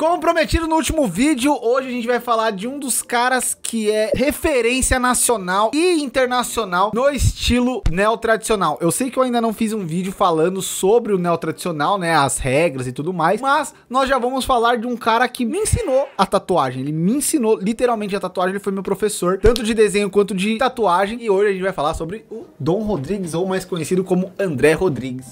Como prometido no último vídeo, hoje a gente vai falar de um dos caras que é referência nacional e internacional no estilo neotradicional. Eu sei que eu ainda não fiz um vídeo falando sobre o neotradicional, né, as regras e tudo mais, mas nós já vamos falar de um cara que me ensinou a tatuagem. Ele me ensinou literalmente a tatuagem, ele foi meu professor, tanto de desenho quanto de tatuagem, e hoje a gente vai falar sobre o Dom Rodrigues, ou mais conhecido como André Rodrigues.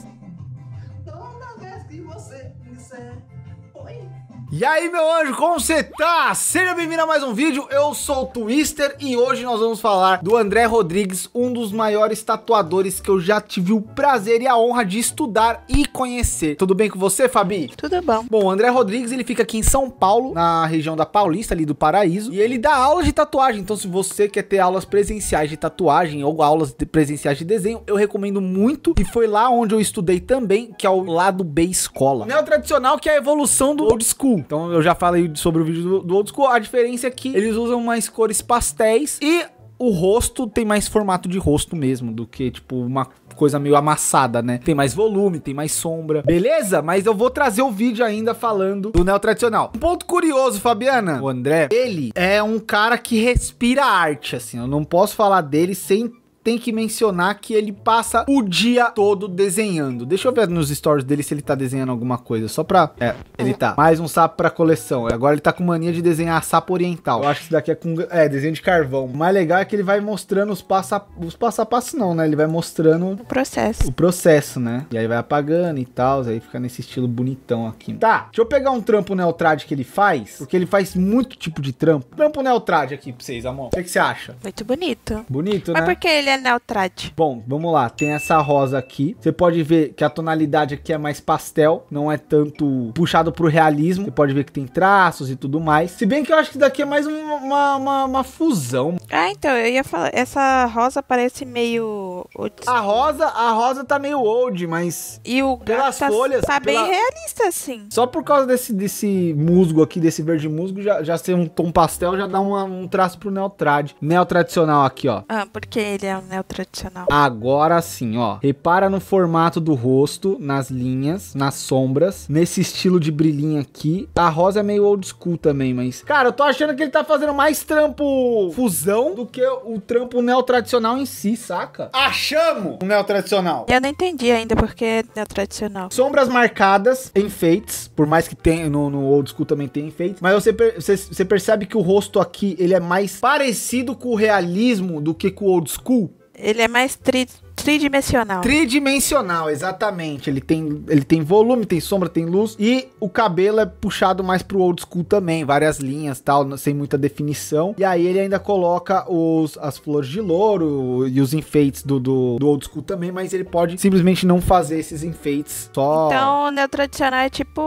E aí, meu anjo, como você tá? Seja bem-vindo a mais um vídeo, eu sou o Twister e hoje nós vamos falar do André Rodrigues, um dos maiores tatuadores que eu já tive o prazer e a honra de estudar e conhecer. Tudo bem com você, Fabi? Tudo bom. Bom, o André Rodrigues, ele fica aqui em São Paulo, na região da Paulista, ali do Paraíso, e ele dá aulas de tatuagem, então se você quer ter aulas presenciais de tatuagem ou aulas de presenciais de desenho, eu recomendo muito, e foi lá onde eu estudei também, que é o Lado B Escola. o tradicional que é a evolução do old school. Então eu já falei sobre o vídeo do, do Old School. A diferença é que eles usam mais cores pastéis e o rosto tem mais formato de rosto mesmo do que, tipo, uma coisa meio amassada, né? Tem mais volume, tem mais sombra. Beleza? Mas eu vou trazer o vídeo ainda falando do neo tradicional. Um ponto curioso, Fabiana, o André, ele é um cara que respira arte, assim. Eu não posso falar dele sem tem que mencionar que ele passa o dia todo desenhando. Deixa eu ver nos stories dele se ele tá desenhando alguma coisa, só pra... É, ele tá. Mais um sapo pra coleção. É, agora ele tá com mania de desenhar sapo oriental. Eu acho que isso daqui é com... É, desenho de carvão. O mais legal é que ele vai mostrando os passo a... Os passo a passo não, né? Ele vai mostrando... O processo. O processo, né? E aí vai apagando e tal, aí fica nesse estilo bonitão aqui. Tá, deixa eu pegar um trampo Neotrad que ele faz, porque ele faz muito tipo de trampo. Trampo Neotrad aqui pra vocês, amor. O que, que você acha? Muito bonito. Bonito, Mas né? Mas porque ele é Neotrad? Bom, vamos lá. Tem essa rosa aqui. Você pode ver que a tonalidade aqui é mais pastel, não é tanto puxado pro realismo. Você pode ver que tem traços e tudo mais. Se bem que eu acho que daqui é mais uma, uma, uma, uma fusão. Ah, então, eu ia falar. Essa rosa parece meio. A rosa, a rosa tá meio old, mas. E o pelas tá, folhas. Tá pela... bem realista, assim. Só por causa desse, desse musgo aqui, desse verde musgo, já, já ser um tom pastel já dá uma, um traço pro Neotrad. Neotradicional aqui, ó. Ah, porque ele é um né? O tradicional. Agora sim, ó. Repara no formato do rosto, nas linhas, nas sombras, nesse estilo de brilhinho aqui. A rosa é meio old school também, mas... Cara, eu tô achando que ele tá fazendo mais trampo fusão do que o trampo neo-tradicional em si, saca? Achamos o neo-tradicional. Eu não entendi ainda porque é neo-tradicional. Sombras marcadas, enfeites, por mais que tenha no, no old school também tem enfeites, mas você, você, você percebe que o rosto aqui, ele é mais parecido com o realismo do que com o old school ele é mais triste Tridimensional. Tridimensional, exatamente. Ele tem, ele tem volume, tem sombra, tem luz. E o cabelo é puxado mais pro old school também. Várias linhas tal, sem muita definição. E aí ele ainda coloca os, as flores de louro e os enfeites do, do, do old school também. Mas ele pode simplesmente não fazer esses enfeites só. Então, o neotradicional é tipo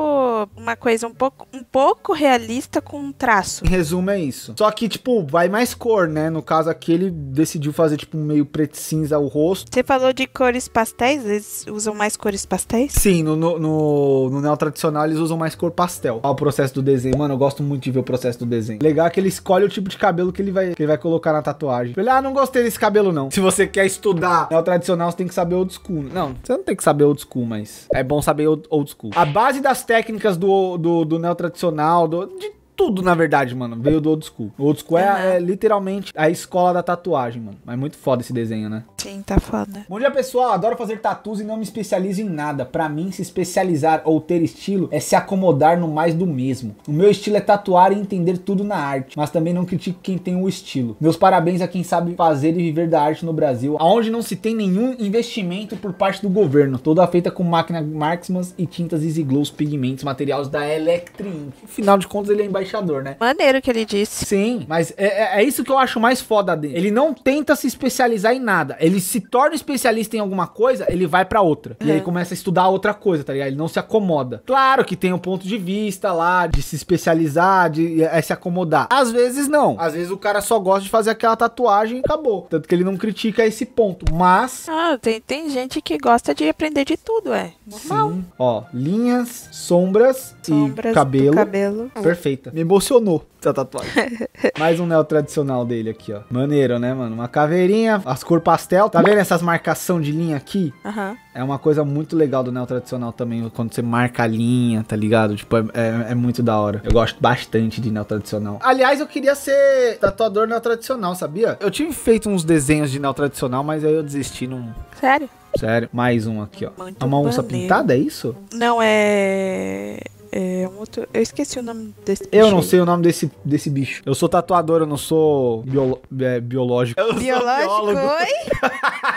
uma coisa um pouco, um pouco realista com um traço. Em resumo, é isso. Só que, tipo, vai mais cor, né? No caso aqui, ele decidiu fazer, tipo, um meio preto cinza o rosto. Você falou de cores pastéis? Eles usam mais cores pastéis? Sim, no, no, no, no tradicional eles usam mais cor pastel. Olha o processo do desenho. Mano, eu gosto muito de ver o processo do desenho. Legal é que ele escolhe o tipo de cabelo que ele vai, que ele vai colocar na tatuagem. Ele, ah, não gostei desse cabelo não. Se você quer estudar neo tradicional, você tem que saber old school. Né? Não, você não tem que saber old school, mas é bom saber old, old school. A base das técnicas do, do, do neo tradicional, do, de tudo, na verdade, mano, veio do Old School. O Old School é, é, literalmente a escola da tatuagem, mano. É muito foda esse desenho, né? Sim, tá foda. Bom dia, pessoal. Adoro fazer tatus e não me especializo em nada. Para mim, se especializar ou ter estilo é se acomodar no mais do mesmo. O meu estilo é tatuar e entender tudo na arte, mas também não critico quem tem o estilo. Meus parabéns a quem sabe fazer e viver da arte no Brasil, aonde não se tem nenhum investimento por parte do governo. Toda feita com máquina Marksman e tintas Easy Glows, pigmentos, materiais da Electrink. Afinal de contas, ele é embaixo flechador, né? Maneiro que ele disse. Sim, mas é, é, é, isso que eu acho mais foda dele. Ele não tenta se especializar em nada. Ele se torna especialista em alguma coisa, ele vai para outra. É. E aí é. começa a estudar outra coisa, tá ligado? Ele não se acomoda. Claro que tem um ponto de vista lá, de se especializar, de é, é, se acomodar. Às vezes não. Às vezes o cara só gosta de fazer aquela tatuagem e acabou. Tanto que ele não critica esse ponto. Mas. Ah, tem, tem gente que gosta de aprender de tudo, é. Normal. Sim. Ó, linhas, sombras, sombras e cabelo. cabelo. Perfeita. Me emocionou essa tatuagem. Mais um neo tradicional dele aqui, ó. Maneiro, né, mano? Uma caveirinha, as cor pastel. Tá vendo essas marcação de linha aqui? Uhum. É uma coisa muito legal do neo tradicional também, quando você marca a linha, tá ligado? Tipo, é, é, é muito da hora. Eu gosto bastante de neo tradicional. Aliás, eu queria ser tatuador neo tradicional, sabia? Eu tive feito uns desenhos de neo tradicional, mas aí eu desisti num. Sério? Sério. Mais um aqui, ó. Muito é uma onça maneiro. pintada, é isso? Não, é. É um outro. Eu esqueci o nome desse bicho. Eu não sei o nome desse, desse bicho. Eu sou tatuador, eu não sou biolo... é, biológico. Eu biológico, oi?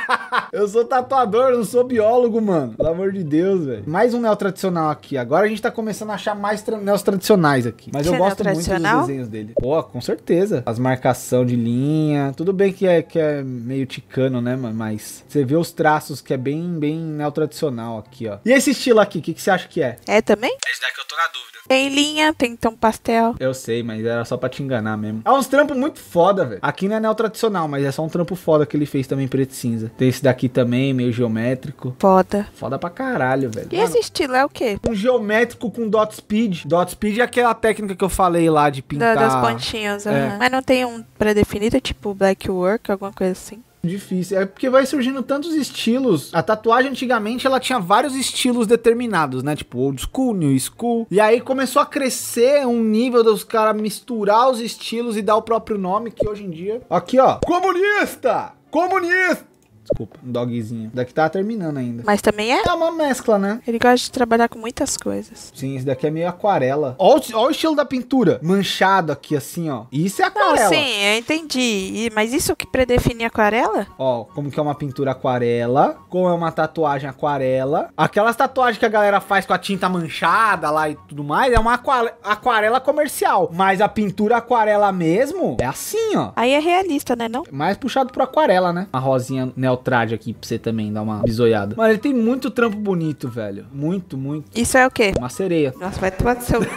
Eu sou tatuador, não sou biólogo, mano. Pelo amor de Deus, velho. Mais um neo tradicional aqui. Agora a gente tá começando a achar mais tra neos tradicionais aqui. Mas eu é gosto muito dos desenhos dele. Pô, com certeza. As marcação de linha. Tudo bem que é, que é meio ticano, né, mano? Mas você vê os traços que é bem, bem tradicional aqui, ó. E esse estilo aqui, o que, que você acha que é? É também? Esse daqui eu tô na dúvida. Tem linha, tem tom então pastel. Eu sei, mas era só pra te enganar mesmo. É uns trampos muito foda, velho. Aqui não é neo tradicional, mas é só um trampo foda que ele fez também preto e cinza. Tem esse daqui aqui também, meio geométrico. Foda. Foda pra caralho, velho. E Mano, esse estilo é o quê? Um geométrico com dot speed. Dot speed é aquela técnica que eu falei lá de pintar. Da, das pontinhas, é. uhum. Mas não tem um pré-definido, tipo black work, alguma coisa assim? Difícil. É porque vai surgindo tantos estilos. A tatuagem antigamente ela tinha vários estilos determinados, né? Tipo old school, new school. E aí começou a crescer um nível dos caras misturar os estilos e dar o próprio nome que hoje em dia. Aqui, ó. Comunista! Comunista! Desculpa, um dogzinho. Daqui tá terminando ainda. Mas também é? É uma mescla, né? Ele gosta de trabalhar com muitas coisas. Sim, esse daqui é meio aquarela. Olha o estilo da pintura. Manchado aqui, assim, ó. Isso é aquarela. Não, sim, eu entendi. Mas isso que predefine aquarela? Ó, como que é uma pintura aquarela, como é uma tatuagem aquarela. Aquelas tatuagens que a galera faz com a tinta manchada lá e tudo mais, é uma aquarela comercial. Mas a pintura aquarela mesmo é assim, ó. Aí é realista, né, não? Mais puxado pro aquarela, né? Uma rosinha neo desenhar o traje aqui pra você também dar uma bisoiada. Mano, ele tem muito trampo bonito, velho. Muito, muito. Isso é o quê? Uma sereia. Nossa, vai tomar do seu...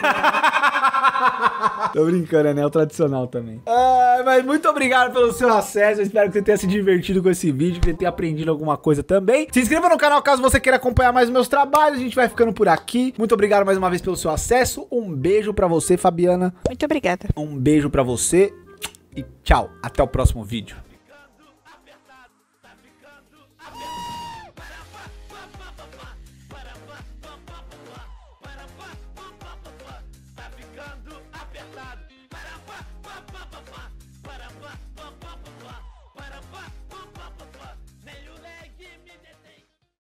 Tô brincando, é o tradicional também. Ah, mas muito obrigado pelo seu acesso. Eu espero que você tenha se divertido com esse vídeo, que você tenha aprendido alguma coisa também. Se inscreva no canal caso você queira acompanhar mais meus trabalhos. A gente vai ficando por aqui. Muito obrigado mais uma vez pelo seu acesso. Um beijo para você, Fabiana. Muito obrigada. Um beijo para você e tchau. Até o próximo vídeo.